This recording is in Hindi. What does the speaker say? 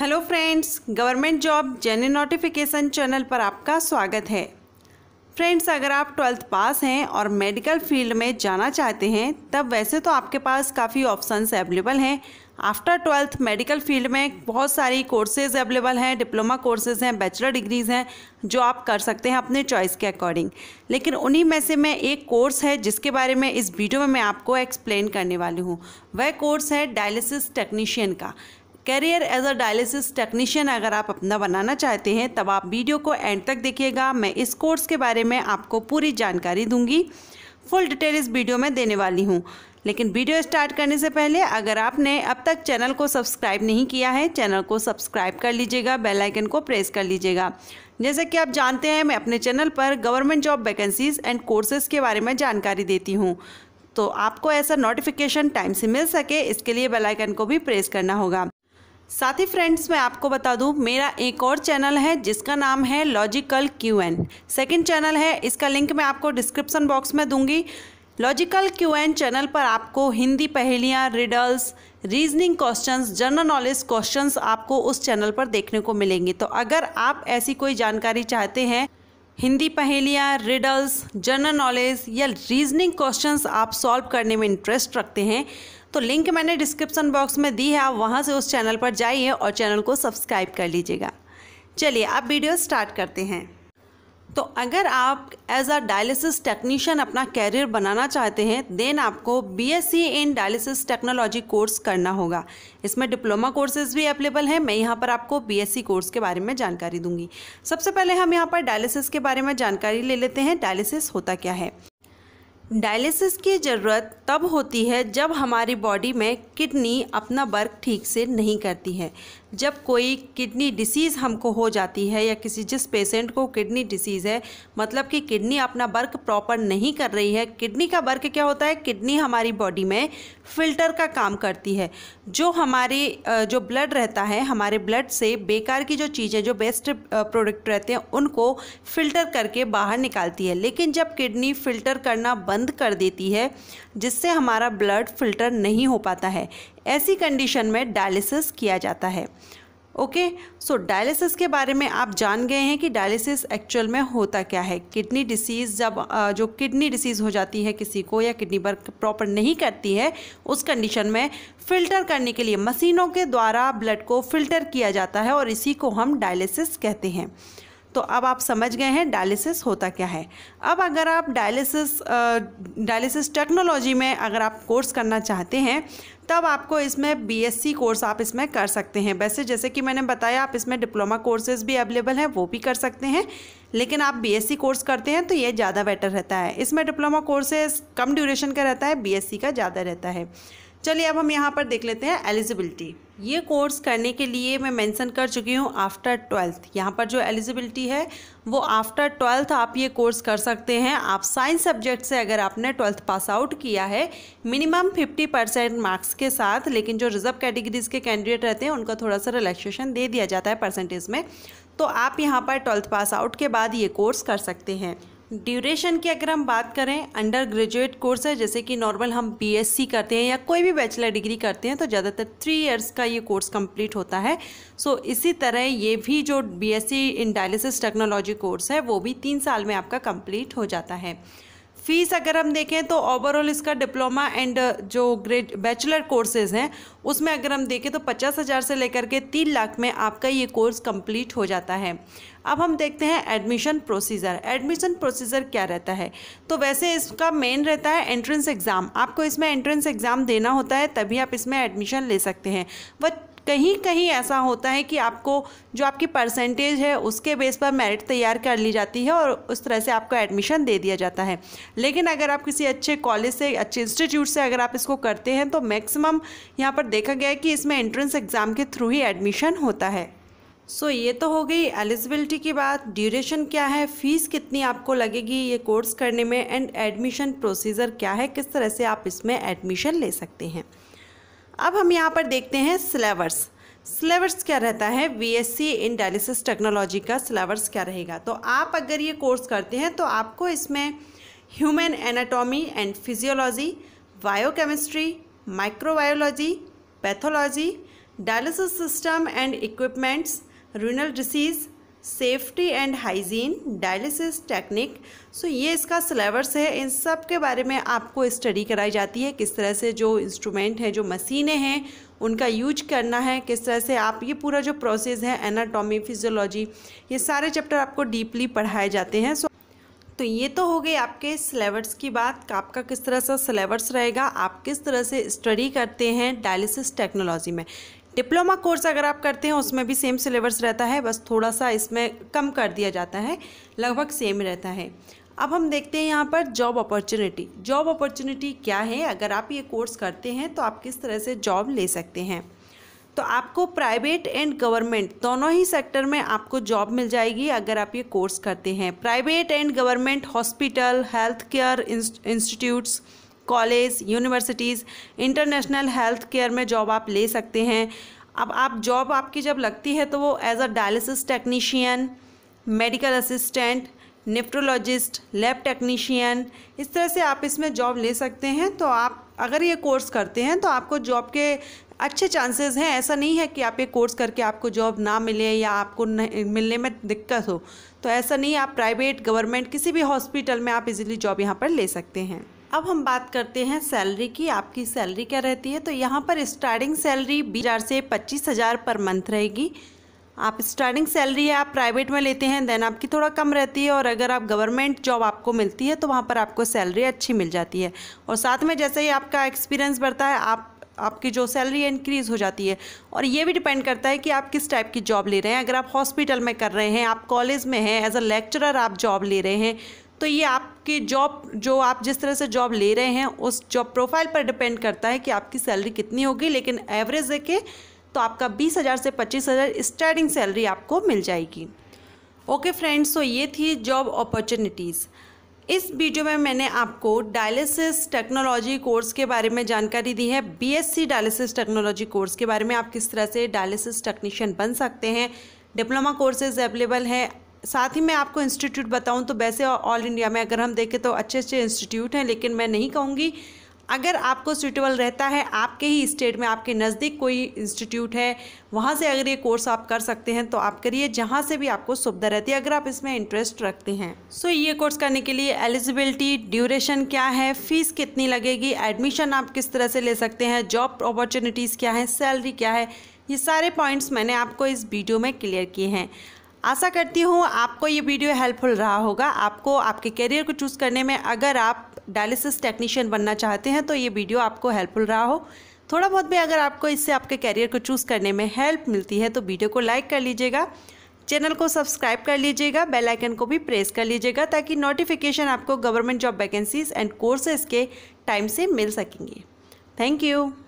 hello friends government job general notification channel पर आपका स्वागत है फ्रेंड्स अगर आप ट्वेल्थ पास हैं और मेडिकल फील्ड में जाना चाहते हैं तब वैसे तो आपके पास काफ़ी ऑप्शंस अवेलेबल हैं आफ्टर ट्वेल्थ मेडिकल फील्ड में बहुत सारी कोर्सेज़ अवेलेबल हैं डिप्लोमा कोर्सेज़ हैं बैचलर डिग्रीज़ हैं जो आप कर सकते हैं अपने चॉइस के अकॉर्डिंग लेकिन उन्हीं में से मैं एक कोर्स है जिसके बारे में इस वीडियो में मैं आपको एक्सप्लेन करने वाली हूँ वह कोर्स है डायलिसिस टेक्नीशियन का career as a dialysis technician अगर आप अपना बनाना चाहते हैं तब आप वीडियो को एंड तक देखिएगा मैं इस कोर्स के बारे में आपको पूरी जानकारी दूंगी फुल डिटेल इस वीडियो में देने वाली हूँ लेकिन वीडियो स्टार्ट करने से पहले अगर आपने अब तक चैनल को सब्सक्राइब नहीं किया है चैनल को सब्सक्राइब कर लीजिएगा बेल आइकन को प्रेस कर लीजिएगा जैसे कि आप जानते हैं मैं अपने चैनल पर government job vacancies and courses के बारे में जानकारी देती हूँ तो आपको ऐसा नोटिफिकेशन टाइम से मिल सके इसके लिए बेलाइकन को भी प्रेस करना होगा साथ ही फ्रेंड्स मैं आपको बता दूं मेरा एक और चैनल है जिसका नाम है logical Q N second channel है इसका लिंक मैं आपको डिस्क्रिप्शन बॉक्स में दूंगी लॉजिकल क्यू एन चैनल पर आपको हिंदी पहेलियाँ riddles reasoning questions general knowledge questions आपको उस चैनल पर देखने को मिलेंगे तो अगर आप ऐसी कोई जानकारी चाहते हैं हिंदी पहेलियाँ रिडल्स जनरल नॉलेज या रीजनिंग क्वेश्चंस आप सॉल्व करने में इंटरेस्ट रखते हैं तो लिंक मैंने डिस्क्रिप्सन बॉक्स में दी है आप वहाँ से उस चैनल पर जाइए और चैनल को सब्सक्राइब कर लीजिएगा चलिए आप वीडियो स्टार्ट करते हैं तो अगर आप एज अ डायलिसिस टेक्नीशियन अपना कैरियर बनाना चाहते हैं देन आपको BSc in dialysis technology course करना होगा इसमें डिप्लोमा कोर्सेज भी अवेलेबल हैं मैं यहाँ पर आपको बीएससी कोर्स के बारे में जानकारी दूंगी सबसे पहले हम यहाँ पर डायलिसिस के बारे में जानकारी ले लेते हैं डायलिसिस होता क्या है डायलिसिस की ज़रूरत तब होती है जब हमारी बॉडी में किडनी अपना वर्क ठीक से नहीं करती है जब कोई किडनी डिसीज़ हमको हो जाती है या किसी जिस पेशेंट को किडनी डिसीज़ है मतलब कि किडनी अपना वर्क प्रॉपर नहीं कर रही है किडनी का वर्क क्या होता है किडनी हमारी बॉडी में फ़िल्टर का काम करती है जो हमारे जो ब्लड रहता है हमारे ब्लड से बेकार की जो चीज़ें जो बेस्ट प्रोडक्ट रहते हैं उनको फ़िल्टर करके बाहर निकालती है लेकिन जब किडनी फ़िल्टर करना बंद कर देती है जिससे हमारा ब्लड फ़िल्टर नहीं हो पाता है ऐसी कंडीशन में डायलिसिस किया जाता है ओके सो डायलिसिस के बारे में आप जान गए हैं कि डायलिसिस एक्चुअल में होता क्या है किडनी डिसीज़ जब जो किडनी डिसीज़ हो जाती है किसी को या किडनी वर्क प्रॉपर नहीं करती है उस कंडीशन में फ़िल्टर करने के लिए मशीनों के द्वारा ब्लड को फ़िल्टर किया जाता है और इसी को हम डायलिसिस कहते हैं तो अब आप समझ गए हैं डायलिसिस होता क्या है अब अगर आप डायलिसिस डायलिसिस टेक्नोलॉजी में अगर आप कोर्स करना चाहते हैं तब आपको इसमें बीएससी कोर्स आप इसमें कर सकते हैं वैसे जैसे कि मैंने बताया आप इसमें डिप्लोमा कोर्सेज भी अवेलेबल हैं वो भी कर सकते हैं लेकिन आप बीएससी कोर्स करते हैं तो ये ज़्यादा बेटर रहता है इसमें डिप्लोमा कोर्सेज कम ड्यूरेशन का रहता है बीएससी का ज़्यादा रहता है चलिए अब हम यहाँ पर देख लेते हैं एलिजिबिलिटी ये कोर्स करने के लिए मैं मेंशन कर चुकी हूँ आफ्टर ट्वेल्थ यहाँ पर जो एलिजिबिलिटी है वो आफ्टर ट्वेल्थ आप ये कोर्स कर सकते हैं आप साइंस सब्जेक्ट से अगर आपने ट्वेल्थ पास आउट किया है मिनिमम फिफ्टी परसेंट मार्क्स के साथ लेकिन जो रिजर्व कैटेगरीज के कैंडिडेट रहते हैं उनका थोड़ा सा रिलैक्सेशन दे दिया जाता है परसेंटेज में तो आप यहाँ पर ट्वेल्थ पास आउट के बाद ये कोर्स कर सकते हैं ड्यूरेशन की अगर हम बात करें अंडर ग्रेजुएट कोर्स है जैसे कि नॉर्मल हम बीएससी करते हैं या कोई भी बैचलर डिग्री करते हैं तो ज़्यादातर थ्री इयर्स का ये कोर्स कंप्लीट होता है सो so, इसी तरह ये भी जो BSc in dialysis technology course है वो भी तीन साल में आपका कंप्लीट हो जाता है फ़ीस अगर हम देखें तो ओवरऑल इसका डिप्लोमा एंड uh, जो ग्रेड बैचलर कोर्सेज़ हैं उसमें अगर हम देखें तो पचास हज़ार से लेकर के तीन लाख में आपका ये कोर्स कंप्लीट हो जाता है अब हम देखते हैं एडमिशन प्रोसीजर एडमिशन प्रोसीजर क्या रहता है तो वैसे इसका मेन रहता है एंट्रेंस एग्ज़ाम आपको इसमें एंट्रेंस एग्ज़ाम देना होता है तभी आप इसमें एडमिशन ले सकते हैं वह कहीं कहीं ऐसा होता है कि आपको जो आपकी परसेंटेज है उसके बेस पर मेरिट तैयार कर ली जाती है और उस तरह से आपको एडमिशन दे दिया जाता है लेकिन अगर आप किसी अच्छे कॉलेज से अच्छे इंस्टीट्यूट से अगर आप इसको करते हैं तो मैक्सिमम यहाँ पर देखा गया है कि इसमें एंट्रेंस एग्ज़ाम के थ्रू ही एडमिशन होता है सो so, ये तो हो गई एलिजिबिलिटी की बात ड्यूरेशन क्या है फ़ीस कितनी आपको लगेगी ये कोर्स करने में एंड एडमिशन प्रोसीजर क्या है किस तरह से आप इसमें एडमिशन ले सकते हैं अब हम यहाँ पर देखते हैं सिलेबस सिलेबस क्या रहता है S C in dialysis technology का सिलेबस क्या रहेगा तो आप अगर ये कोर्स करते हैं तो आपको इसमें human anatomy and physiology biochemistry microbiology pathology dialysis system and equipments renal disease safety and hygiene dialysis technique so ये इसका सिलेबस है इन सब के बारे में आपको स्टडी कराई जाती है किस तरह से जो इंस्ट्रूमेंट हैं जो मशीनें हैं उनका यूज करना है किस तरह से आप ये पूरा जो प्रोसेस है एनाटॉमी फिजियोलॉजी ये सारे चैप्टर आपको डीपली पढ़ाए जाते हैं सो तो ये तो हो गई आपके सिलेबस की बात आपका किस तरह से सिलेबस रहेगा आप किस तरह से स्टडी करते हैं डायलिसिस टेक्नोलॉजी में डिप्लोमा कोर्स अगर आप करते हैं उसमें भी सेम सिलेबस रहता है बस थोड़ा सा इसमें कम कर दिया जाता है लगभग सेम रहता है अब हम देखते हैं यहाँ पर जॉब अपॉर्चुनिटी जॉब अपॉर्चुनिटी क्या है अगर आप ये कोर्स करते हैं तो आप किस तरह से जॉब ले सकते हैं तो आपको प्राइवेट एंड गवर्नमेंट दोनों ही सेक्टर में आपको जॉब मिल जाएगी अगर आप ये कोर्स करते हैं private and government hospital health care institutes college universities international health care में जॉब आप ले सकते हैं अब आप जॉब आपकी जब लगती है तो वो as a dialysis technician medical assistant nephrologist lab technician इस तरह से आप इसमें जॉब ले सकते हैं तो आप अगर ये कोर्स करते हैं तो आपको जॉब के अच्छे चांसेस हैं ऐसा नहीं है कि आप ये कोर्स करके आपको जॉब ना मिले या आपको मिलने में दिक्कत हो तो ऐसा नहीं आप प्राइवेट गवर्नमेंट किसी भी हॉस्पिटल में आप इजीली जॉब यहाँ पर ले सकते हैं अब हम बात करते हैं सैलरी की आपकी सैलरी क्या रहती है तो यहाँ पर स्टार्टिंग सैलरी बीस हज़ार से पच्चीस हज़ार पर मंथ रहेगी आप स्टार्टिंग सैलरी आप प्राइवेट में लेते हैं देन आपकी थोड़ा कम रहती है और अगर आप गवर्नमेंट जॉब आपको मिलती है तो वहाँ पर आपको सैलरी अच्छी मिल जाती है और साथ में जैसे ही आपका एक्सपीरियंस बढ़ता है आप आपकी जो सैलरी है इंक्रीज़ हो जाती है और ये भी डिपेंड करता है कि आप किस टाइप की जॉब ले रहे हैं अगर आप हॉस्पिटल में कर रहे हैं आप कॉलेज में हैं एज अ लेक्चरर आप जॉब ले रहे हैं तो ये आपके जॉब जो आप जिस तरह से जॉब ले रहे हैं उस जॉब प्रोफाइल पर डिपेंड करता है कि आपकी सैलरी कितनी होगी लेकिन एवरेज देखें तो आपका बीस हज़ार से पच्चीस हज़ार स्टार्टिंग सैलरी आपको मिल जाएगी ओके फ्रेंड्स तो ये थी जॉब अपॉर्चुनिटीज़ इस वीडियो में मैंने आपको डायलिसिस टेक्नोलॉजी कोर्स के बारे में जानकारी दी है बीएससी डायलिसिस टेक्नोलॉजी कोर्स के बारे में आप किस तरह से डायलिसिस टेक्नीशियन बन सकते हैं डिप्लोमा कोर्सेज अवेलेबल है साथ ही मैं आपको इंस्टीट्यूट बताऊं तो वैसे ऑल इंडिया में अगर हम देखें तो अच्छे अच्छे इंस्टीट्यूट हैं लेकिन मैं नहीं कहूँगी अगर आपको सूटेबल रहता है आपके ही स्टेट में आपके नज़दीक कोई इंस्टीट्यूट है वहाँ से अगर ये कोर्स आप कर सकते हैं तो आप करिए जहाँ से भी आपको सुविधा रहती है अगर आप इसमें इंटरेस्ट रखते हैं सो so, ये कोर्स करने के लिए एलिजिबिलिटी ड्यूरेशन क्या है फ़ीस कितनी लगेगी एडमिशन आप किस तरह से ले सकते हैं जॉब अपॉर्चुनिटीज़ क्या हैं सैलरी क्या है ये सारे पॉइंट्स मैंने आपको इस वीडियो में क्लियर किए हैं आशा करती हूँ आपको ये वीडियो हेल्पफुल रहा होगा आपको आपके करियर को चूज़ करने में अगर आप डायलिसिस टेक्नीशियन बनना चाहते हैं तो ये वीडियो आपको हेल्पफुल रहा हो थोड़ा बहुत भी अगर आपको इससे आपके कैरियर को चूज़ करने में हेल्प मिलती है तो वीडियो को लाइक कर लीजिएगा चैनल को सब्सक्राइब कर लीजिएगा बेल आइकन को भी प्रेस कर लीजिएगा ताकि नोटिफिकेशन आपको government job vacancies and courses के टाइम से मिल सकेंगे थैंक यू